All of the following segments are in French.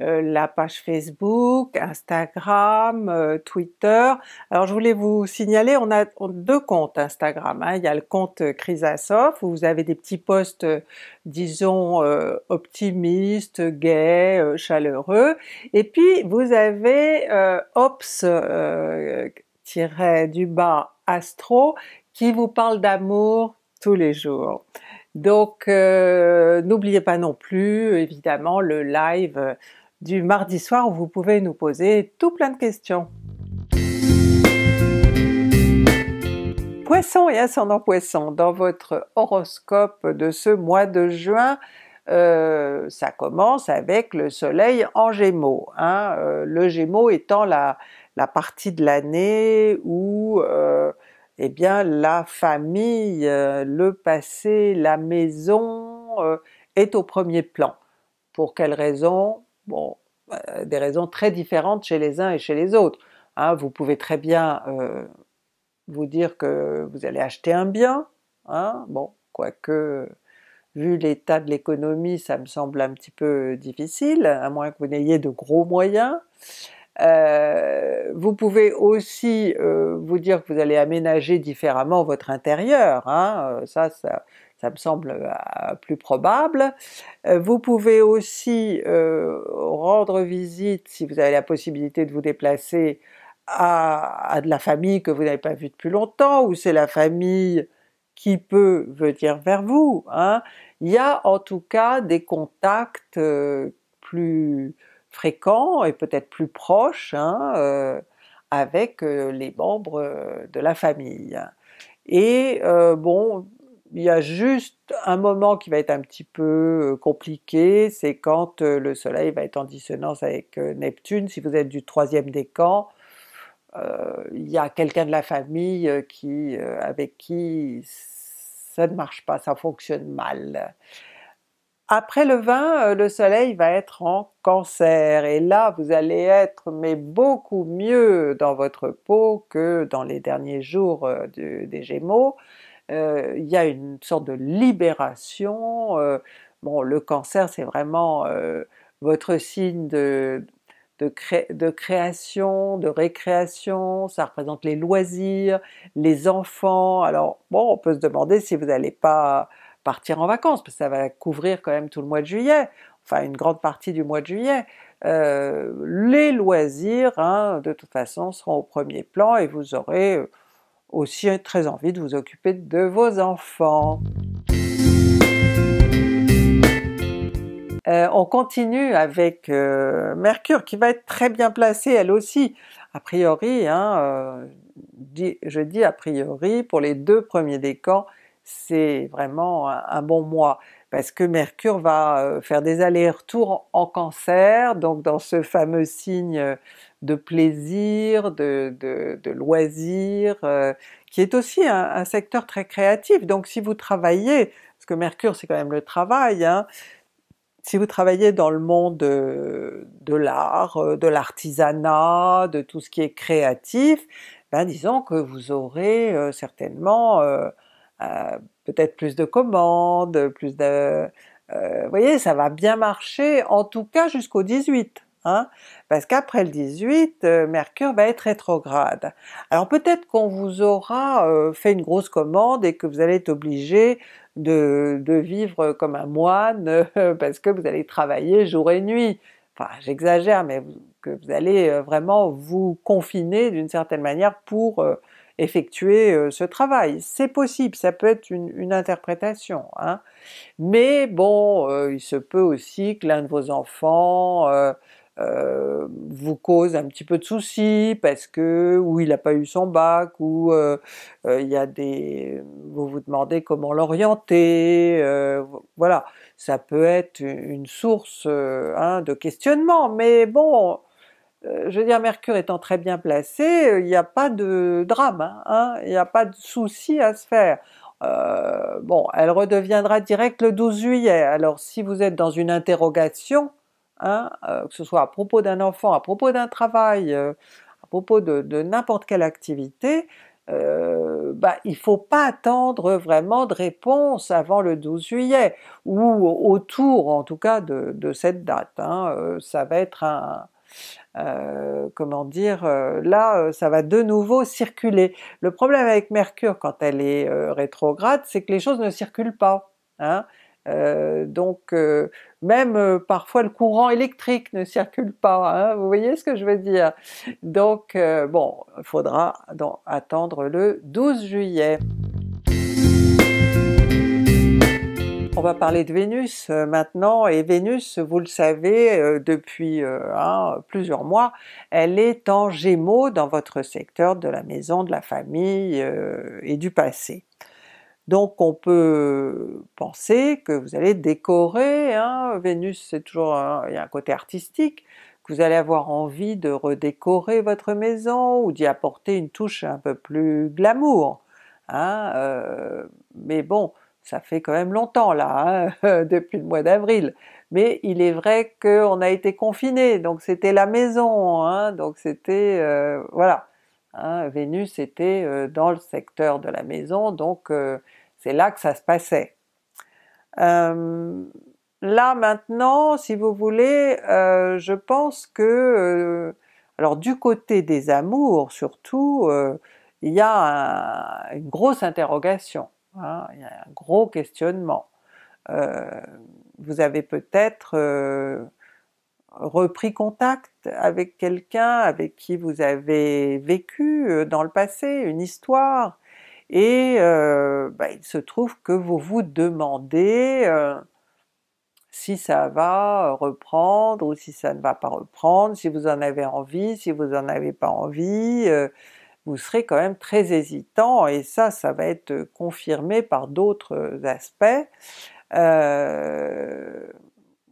euh, la page Facebook, Instagram, euh, Twitter. Alors je voulais vous signaler, on a deux comptes Instagram. Hein. Il y a le compte Chrysasoph où vous avez des petits posts, euh, disons, optimistes, gays, chaleureux. Et puis vous avez Ops tiré du bas Astro qui vous parle d'amour tous les jours. Donc n'oubliez pas non plus évidemment le live du mardi soir où vous pouvez nous poser tout plein de questions. Poisson et ascendant Poisson, dans votre horoscope de ce mois de juin, euh, ça commence avec le soleil en Gémeaux, hein, euh, le Gémeaux étant la, partie de l'année où euh, eh bien la famille, le passé, la maison est au premier plan. Pour quelle raison? bon, euh, des raisons très différentes chez les uns et chez les autres. Hein. vous pouvez très bien euh, vous dire que vous allez acheter un bien, hein. bon, quoique vu l'état de l'économie, ça me semble un petit peu difficile, à moins que vous n'ayez de gros moyens. Euh, vous pouvez aussi vous dire que vous allez aménager différemment votre intérieur, hein. ça, ça, ça me semble euh, plus probable. Euh, vous pouvez aussi euh, rendre visite, si vous avez la possibilité de vous déplacer, à, de la famille que vous n'avez pas vue depuis longtemps, ou c'est la famille qui peut venir vers vous. Hein. Il y a en tout cas des contacts plus fréquents et peut-être plus proches hein, avec les membres de la famille. Et bon, il y a juste un moment qui va être un petit peu euh, compliqué, c'est quand euh, le Soleil va être en dissonance avec euh, Neptune. Si vous êtes du troisième décan, il y a quelqu'un de la famille qui, avec qui ça ne marche pas, ça fonctionne mal. Après le 20, le soleil va être en cancer, et là vous allez être mais beaucoup mieux dans votre peau que dans les derniers jours des Gémeaux. Euh, il y a une sorte de libération. Euh, bon, le cancer, c'est vraiment euh, votre signe de, de, création, de récréation, ça représente les loisirs, les enfants. Alors bon, on peut se demander si vous n'allez pas partir en vacances, parce que ça va couvrir quand même tout le mois de juillet, enfin une grande partie du mois de juillet. les loisirs, hein, de toute façon, seront au premier plan et vous aurez aussi très envie de vous occuper de vos enfants. Euh, on continue avec euh, Mercure qui va être très bien placée elle aussi, a priori, hein, euh, je dis a priori, pour les deux premiers décans, c'est vraiment un, bon mois, parce que Mercure va faire des allers-retours en Cancer, donc dans ce fameux signe de plaisir, de, loisirs, euh, qui est aussi un, secteur très créatif. Donc si vous travaillez, parce que Mercure c'est quand même le travail, hein, si vous travaillez dans le monde euh, de, l'art, euh, de l'artisanat, de tout ce qui est créatif, ben, disons que vous aurez certainement peut-être plus de commandes, plus de... vous voyez, ça va bien marcher, en tout cas jusqu'au 18. Hein, parce qu'après le 18, euh, Mercure va être rétrograde. Alors peut-être qu'on vous aura euh, fait une grosse commande et que vous allez être obligé de, vivre comme un moine euh, parce que vous allez travailler jour et nuit. Enfin j'exagère, mais que vous allez vraiment vous confiner d'une certaine manière pour effectuer ce travail. C'est possible, ça peut être une, interprétation. Hein. Mais bon, il se peut aussi que l'un de vos enfants euh, vous cause un petit peu de soucis parce que ou il n'a pas eu son bac ou euh, euh, il y a des vous vous demandez comment l'orienter voilà ça peut être une source hein, de questionnement mais bon je veux dire, Mercure étant très bien placé, il n'y a pas de drame, hein, hein, il n'y a pas de souci à se faire. bon, elle redeviendra direct le 12 juillet, alors si vous êtes dans une interrogation, Hein, euh, que ce soit à propos d'un enfant, à propos d'un travail, euh, à propos de, n'importe quelle activité, il euh, ne bah, il faut pas attendre vraiment de réponse avant le 12 juillet, ou autour en tout cas de, cette date. Hein. ça va être un, comment dire, là ça va de nouveau circuler. Le problème avec Mercure quand elle est rétrograde, c'est que les choses ne circulent pas. Hein. Euh, donc euh, même euh, parfois le courant électrique ne circule pas, hein, vous voyez ce que je veux dire? Donc bon, il faudra attendre le 12 juillet. On va parler de Vénus maintenant, et Vénus, vous le savez, depuis hein, plusieurs mois, elle est en Gémeaux dans votre secteur de la maison, de la famille et du passé. Donc on peut penser que vous allez décorer, hein. Vénus c'est toujours un, il y a un côté artistique, que vous allez avoir envie de redécorer votre maison ou d'y apporter une touche un peu plus glamour. Hein, euh, mais bon, ça fait quand même longtemps là, hein, depuis le mois d'avril. Mais il est vrai qu'on a été confiné, donc c'était la maison, hein, donc c'était... Euh, voilà Hein, Vénus était euh, dans le secteur de la maison, donc euh, c'est là que ça se passait. Euh, là maintenant, si vous voulez, je pense que, alors du côté des amours surtout, il y a une grosse interrogation, hein, il y a un gros questionnement. vous avez peut-être repris contact avec quelqu'un avec qui vous avez vécu euh, dans le passé une histoire, et euh, bah, il se trouve que vous vous demandez euh, si ça va reprendre ou si ça ne va pas reprendre, si vous en avez envie, si vous en avez pas envie, vous serez quand même très hésitant et ça, ça va être confirmé par d'autres aspects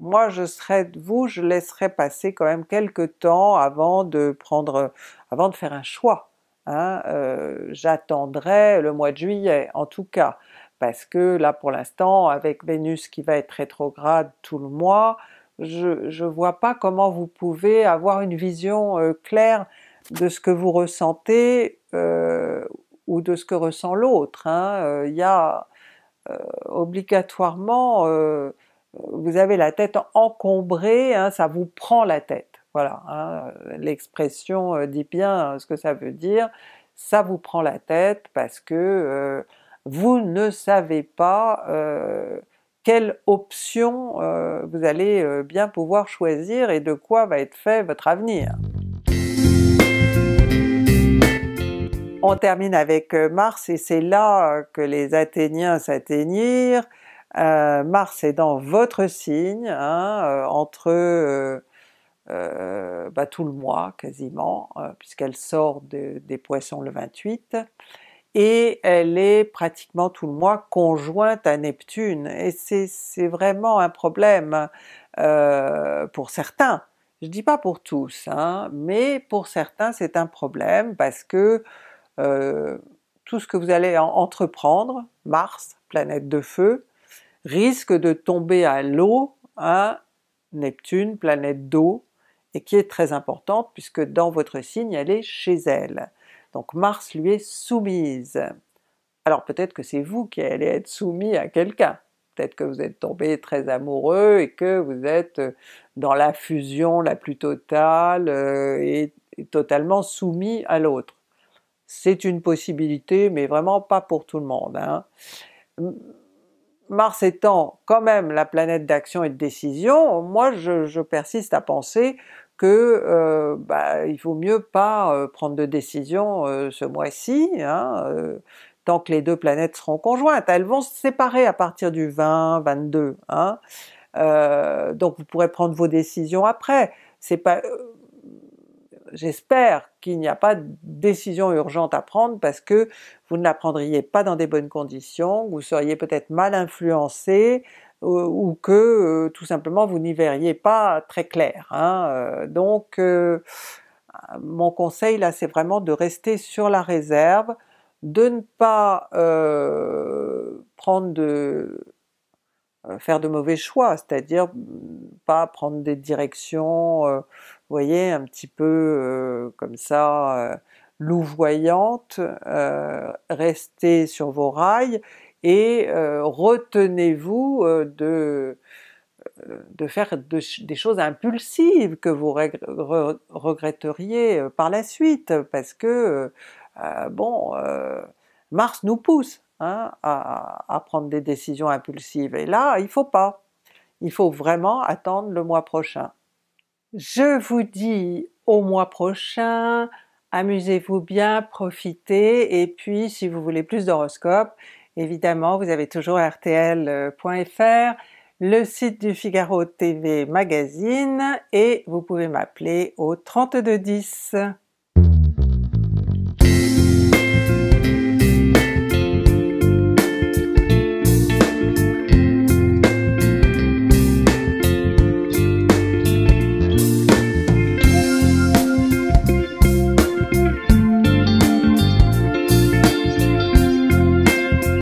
moi je serais de vous, je laisserais passer quand même quelques temps avant de prendre, avant de faire un choix. Hein, euh, j'attendrai le mois de juillet en tout cas, parce que là pour l'instant avec Vénus qui va être rétrograde tout le mois, je ne vois pas comment vous pouvez avoir une vision euh, claire de ce que vous ressentez euh, ou de ce que ressent l'autre. Hein. Il y a obligatoirement vous avez la tête encombrée, hein, ça vous prend la tête. Voilà, hein, l'expression euh, dit bien euh, ce que ça veut dire, ça vous prend la tête parce que euh, vous ne savez pas quelle option vous allez bien pouvoir choisir et de quoi va être fait votre avenir. On termine avec Mars et c'est là que les Athéniens s'atteignirent, euh, Mars est dans votre signe, hein, euh, entre euh, bah, tout le mois quasiment, puisqu'elle sort des Poissons le 28, et elle est pratiquement tout le mois conjointe à Neptune, et c'est vraiment un problème pour certains. Je dis pas pour tous, hein, mais pour certains c'est un problème parce que tout ce que vous allez entreprendre, Mars, planète de feu, risque de tomber à l'eau à Neptune, planète d'eau, et qui est très importante puisque dans votre signe elle est chez elle. Donc Mars lui est soumise. Alors peut-être que c'est vous qui allez être soumis à quelqu'un, peut-être que vous êtes tombé très amoureux et que vous êtes euh, dans la fusion la plus totale euh, et, totalement soumis à l'autre. C'est une possibilité, mais vraiment pas pour tout le monde. Hein. Mars étant quand même la planète d'action et de décision, moi je, persiste à penser que euh, bah, il vaut mieux pas euh, prendre de décision euh, ce mois-ci, hein, tant que les deux planètes seront conjointes. Elles vont se séparer à partir du 20, 22, hein. donc vous pourrez prendre vos décisions après. C'est pas j'espère qu'il n'y a pas de décision urgente à prendre parce que vous ne la prendriez pas dans des bonnes conditions, vous seriez peut-être mal influencé, euh, ou que euh, tout simplement vous n'y verriez pas très clair. Hein. Euh, donc mon conseil là c'est vraiment de rester sur la réserve, de ne pas prendre de faire de mauvais choix, c'est-à-dire mm, pas prendre des directions voyez, un petit peu euh, comme ça, euh, louvoyante, euh, restez sur vos rails et retenez-vous de, faire des choses impulsives que vous regretteriez par la suite, parce que, bon, Mars nous pousse hein, à, à prendre des décisions impulsives, et là, il faut pas. Il faut vraiment attendre le mois prochain. Je vous dis au mois prochain, amusez-vous bien, profitez, et puis si vous voulez plus d'horoscopes, évidemment vous avez toujours rtl.fr, le site du Figaro TV Magazine, et vous pouvez m'appeler au 3210.